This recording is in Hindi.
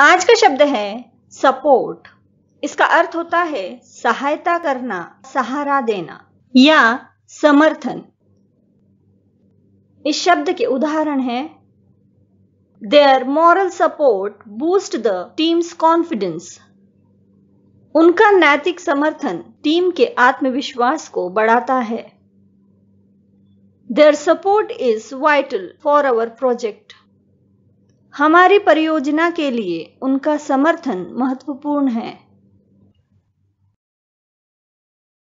आज का शब्द है सपोर्ट इसका अर्थ होता है सहायता करना सहारा देना या समर्थन इस शब्द के उदाहरण है their moral support boost the team's confidence उनका नैतिक समर्थन टीम के आत्मविश्वास को बढ़ाता है their support is vital for our project हमारी परियोजना के लिए उनका समर्थन महत्वपूर्ण है